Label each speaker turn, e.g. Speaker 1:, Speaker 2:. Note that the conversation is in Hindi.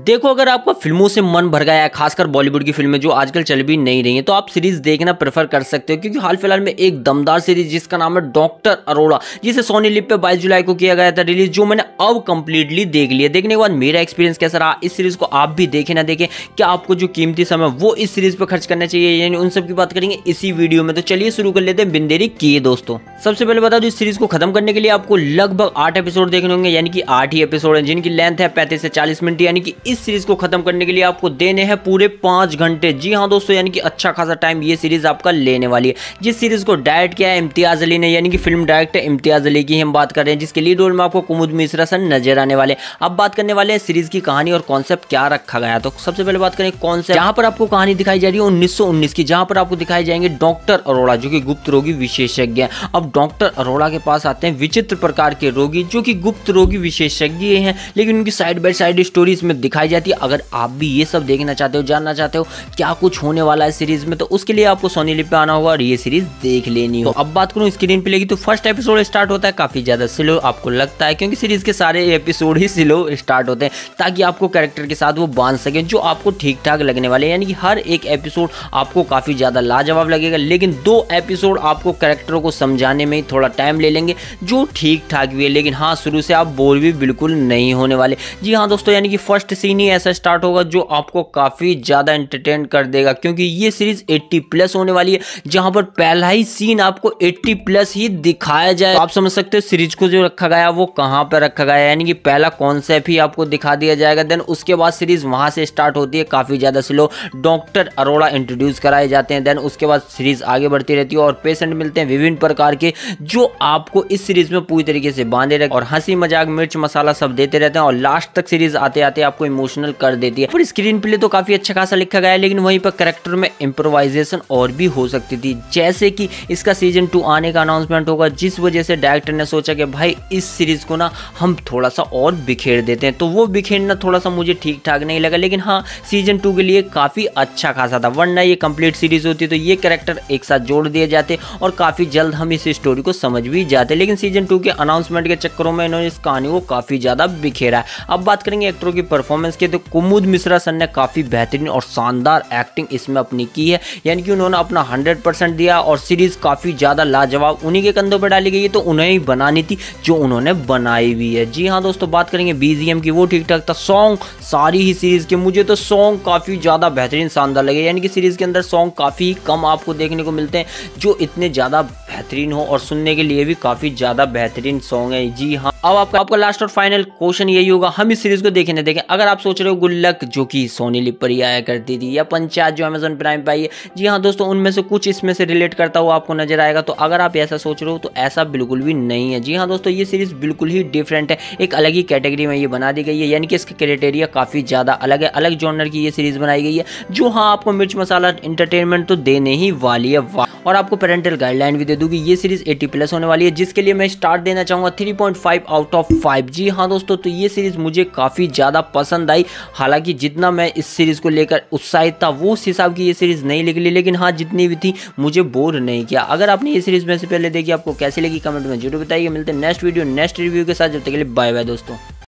Speaker 1: देखो अगर आपका फिल्मों से मन भर गया है खासकर बॉलीवुड की फिल्में जो आजकल चल भी नहीं रही हैं तो आप सीरीज देखना प्रेफर कर सकते हो क्योंकि हाल फिलहाल में एक दमदार सीरीज जिसका नाम है डॉक्टर अरोड़ा जिसे सोनी लिप पे 22 जुलाई को किया गया था रिलीज जो मैंने अब कंप्लीटली देख लिया देखने के बाद मेरा एक्सपीरियंस कैसा रहा इस सीरीज को आप भी देखें ना देखें क्या आपको जो कीमती समय वो इस सीरीज पर खर्च करना चाहिए यानी उन सब की बात करेंगे इसी वीडियो में तो चलिए शुरू कर लेते हैं बिंदेरी किए दोस्तों सबसे पहले बता दो इस सीरीज को खत्म करने के लिए आपको लगभग आठ एपिसोड देखने होंगे यानी कि आठ ही एपिसोड है जिनकी लेंथ है पैंतीस से चालीस मिनट यानी कि इस सीरीज को खत्म करने के लिए आपको देने हैं पूरे पांच घंटे जी हाँ दोस्तों यानी कि अच्छा खासा टाइम ये सीरीज आपका लेने वाली है जिस सीरीज को डायरेक्ट किया है इम्तियाज अली ने यानी कि फिल्म डायरेक्टर इम्तियाज अली की हम बात कर रहे हैं जिसके लीड रोल में आपको कुमुद मिश्रा सर नजर आने वाले अब बात करने वाले हैं सीरीज की कहानी और कॉन्सेप्ट क्या रखा गया तो सबसे पहले बात करें कॉन्सेप्ट जहां पर आपको कहानी दिखाई जा रही है उन्नीस की जहां पर आपको दिखाई जाएंगे डॉक्टर अरोड़ा जो कि गुप्त रोगी विशेषज्ञ है अब डॉक्टर अरोड़ा के पास आते हैं विचित्र प्रकार के रोगी जो कि गुप्त रोगी विशेषज्ञ है लेकिन उनकी साइड बाई साइड स्टोरी इसमें दिखाई जाती है अगर आप भी ये सब देखना चाहते हो जानना चाहते हो क्या कुछ होने वाला है सीरीज में तो उसके लिए आपको सोनी लिप पे आना होगा और ये सीरीज देख लेनी हो तो अब बात करूँ स्क्रीन पे लेगी तो फर्स्ट एपिसोड स्टार्ट होता है काफी ज्यादा स्लो आपको लगता है क्योंकि सीरीज के सारे एपिसोड ही स्लो स्टार्ट होते हैं ताकि आपको कैरेक्टर के साथ वो बांध सके जो आपको ठीक ठाक लगने वाले यानी कि हर एक एपिसोड आपको काफी ज्यादा लाजवाब लगेगा लेकिन दो एपिसोड आपको कैरेक्टरों को समझाने में थोड़ा टाइम ले लेंगे जो ठीक ठाक भी है लेकिन हाँ शुरू से आप बोर भी बिल्कुल नहीं होने वाले जी हाँ दोस्तों यानी कि फर्स्ट सीन ही ऐसा स्टार्ट होगा जो आपको काफ़ी ज़्यादा एंटरटेन कर देगा क्योंकि ये सीरीज 80 प्लस होने वाली है जहां पर पहला ही सीन आपको 80 प्लस ही दिखाया जाए आप समझ सकते हो सीरीज को जो रखा गया वो कहां पर रखा गया यानी कि पहला कॉन्सेप्ट ही आपको दिखा दिया जाएगा देन उसके बाद सीरीज वहां से स्टार्ट होती है काफ़ी ज़्यादा स्लो डॉक्टर अरोड़ा इंट्रोड्यूस कराए जाते हैं देन उसके बाद सीरीज आगे बढ़ती रहती है और पेशेंट मिलते हैं विभिन्न प्रकार के जो आपको इस सीरीज में पूरी तरीके से बांधे रहे और हंसी मजाक मिर्च मसाला सब देते रहते हैं और लास्ट तक सीरीज आते आते आपको इमोशनल कर देती है पर स्क्रीन प्ले तो काफी अच्छा खासा लिखा गया है लेकिन वहीं पर करेक्टर में इम्प्रोवाइजेशन और भी हो सकती थी जैसे कि इसका सीजन टू आने का अनाउंसमेंट होगा जिस वजह से डायरेक्टर ने सोचा कि भाई इस सीरीज को ना हम थोड़ा सा और बिखेर देते हैं तो वो बिखेरना थोड़ा सा मुझे ठीक ठाक नहीं लगा लेकिन हाँ सीजन टू के लिए काफ़ी अच्छा खासा था वरना ये कंप्लीट सीरीज होती तो ये करेक्टर एक साथ जोड़ दिए जाते और काफ़ी जल्द हम इस स्टोरी को समझ भी जाते लेकिन सीजन टू के अनाउंसमेंट के चक्करों में इन्होंने इस कहानी को काफ़ी ज़्यादा बिखेरा है अब बात करेंगे एक्टरों की परफॉर्म परफॉर्मेंस किए थे तो कुमुद मिश्रा सर ने काफ़ी बेहतरीन और शानदार एक्टिंग इसमें अपनी की है यानी कि उन्होंने अपना हंड्रेड परसेंट दिया और सीरीज़ काफ़ी ज़्यादा लाजवाब उन्हीं के कंधों पर डाली गई है तो उन्हें ही बनानी थी जो उन्होंने बनाई हुई है जी हाँ दोस्तों बात करेंगे बी की वो ठीक ठाक था सॉन्ग सारी ही सीरीज़ के मुझे तो सॉन्ग काफ़ी ज़्यादा बेहतरीन शानदार लगे यानी कि सीरीज़ के अंदर सॉन्ग काफ़ी कम आपको देखने को मिलते हैं जो इतने ज़्यादा बेहतरीन हो और सुनने के लिए भी काफ़ी ज़्यादा बेहतरीन सॉन्ग है जी हाँ अब आपका आपका लास्ट और फाइनल क्वेश्चन यही होगा हम इस सीरीज को देखें ना देखें अगर आप सोच रहे हो गुल्लक जो कि सोनी लिप पर ही आया करती थी या पंचायत जो अमेजोन प्राइम पर आई है जी हाँ दोस्तों उनमें से कुछ इसमें से रिलेट करता हुआ आपको नजर आएगा तो अगर आप ऐसा सोच रहे हो तो ऐसा बिल्कुल भी नहीं है जी हाँ दोस्तों ये सीरीज बिल्कुल ही डिफरेंट है एक अलग ही कैटेगरी में ये बना दी गई है यानी कि इसका क्राइटेरिया काफ़ी ज़्यादा अलग है अलग जॉनर की ये सीरीज बनाई गई है जो हाँ आपको मिर्च मसाला इंटरटेनमेंट तो देने ही वाली है और आपको पेरेंटल गाइडलाइन भी दे दूंगी ये सीरीज एटी प्लस होने वाली है जिसके लिए मैं स्टार देना चाहूँगा थ्री आउट ऑफ फाइव जी हाँ दोस्तों तो ये सीरीज मुझे काफ़ी ज़्यादा पसंद आई हालांकि जितना मैं इस सीरीज़ को लेकर उत्साहित था वो उस हिसाब की ये सीरीज़ नहीं निकली लेकिन हाँ जितनी भी थी मुझे बोर नहीं किया अगर आपने ये सीरीज़ में से पहले देखी आपको कैसी लगी कमेंट में जरूर बताइए मिलते हैं नेक्स्ट वीडियो नेक्स्ट रिव्यू के साथ जब तक के लिए बाय बाय दोस्तों